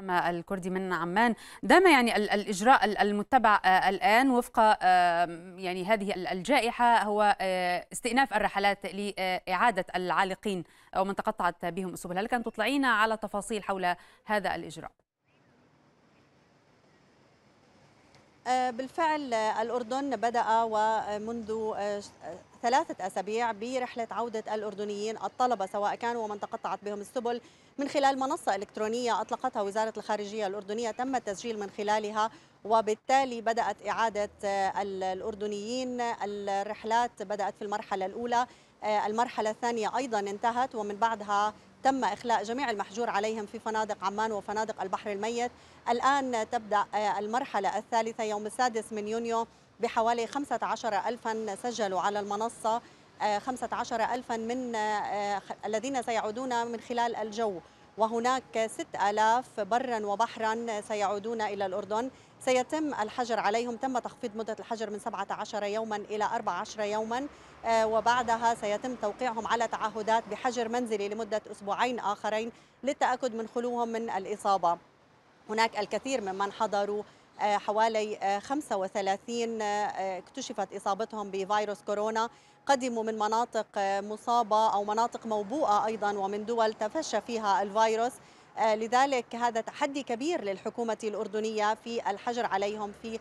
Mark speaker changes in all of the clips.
Speaker 1: الكردي من عمان ده ما يعني الاجراء المتبع آه، الان وفق يعني هذه الجائحه هو آه، استئناف الرحلات لاعاده العالقين او من تقطعت بهم السبل هل كان تطلعينا على تفاصيل حول هذا الاجراء
Speaker 2: آه، بالفعل الأردن بدأ ومنذ آه، ثلاثة أسابيع برحلة عودة الأردنيين الطلبة سواء كانوا ومن تقطعت بهم السبل من خلال منصة إلكترونية أطلقتها وزارة الخارجية الأردنية تم التسجيل من خلالها وبالتالي بدأت إعادة آه، الأردنيين الرحلات بدأت في المرحلة الأولى آه، المرحلة الثانية أيضا انتهت ومن بعدها تم إخلاء جميع المحجور عليهم في فنادق عمان وفنادق البحر الميت الآن تبدأ آه، المرحلة الثالثة يوم السادس من يونيو بحوالي 15 ألفا سجلوا على المنصة 15 ألفا من الذين سيعودون من خلال الجو وهناك 6000 برا وبحرا سيعودون إلى الأردن سيتم الحجر عليهم تم تخفيض مدة الحجر من 17 يوما إلى 14 يوما آه، وبعدها سيتم توقيعهم على تعهدات بحجر منزلي لمدة أسبوعين آخرين للتأكد من خلوهم من الإصابة هناك الكثير ممن حضروا آه، حوالي 35 آه، آه، اكتشفت إصابتهم بفيروس كورونا قدموا من مناطق مصابة أو مناطق موبوءة أيضا ومن دول تفشى فيها الفيروس لذلك هذا تحدي كبير للحكومة الأردنية في الحجر عليهم في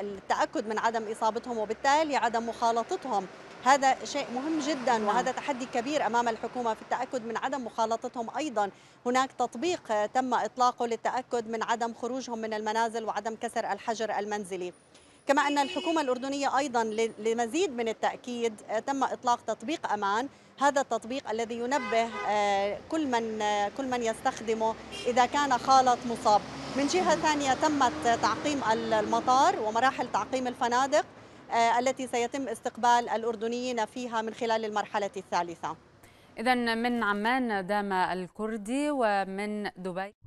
Speaker 2: التأكد من عدم إصابتهم وبالتالي عدم مخالطتهم هذا شيء مهم جدا نعم. وهذا تحدي كبير أمام الحكومة في التأكد من عدم مخالطتهم أيضا هناك تطبيق تم إطلاقه للتأكد من عدم خروجهم من المنازل وعدم كسر الحجر المنزلي كما أن الحكومة الأردنية أيضا لمزيد من التأكيد تم إطلاق تطبيق أمان هذا التطبيق الذي ينبه آه، كل من آه، كل من يستخدمه إذا كان خالط مصاب من جهة ثانية تمت تعقيم المطار ومراحل تعقيم الفنادق آه، التي سيتم استقبال الأردنيين فيها من خلال المرحلة الثالثة
Speaker 1: إذا من عمان دام الكردي ومن دبي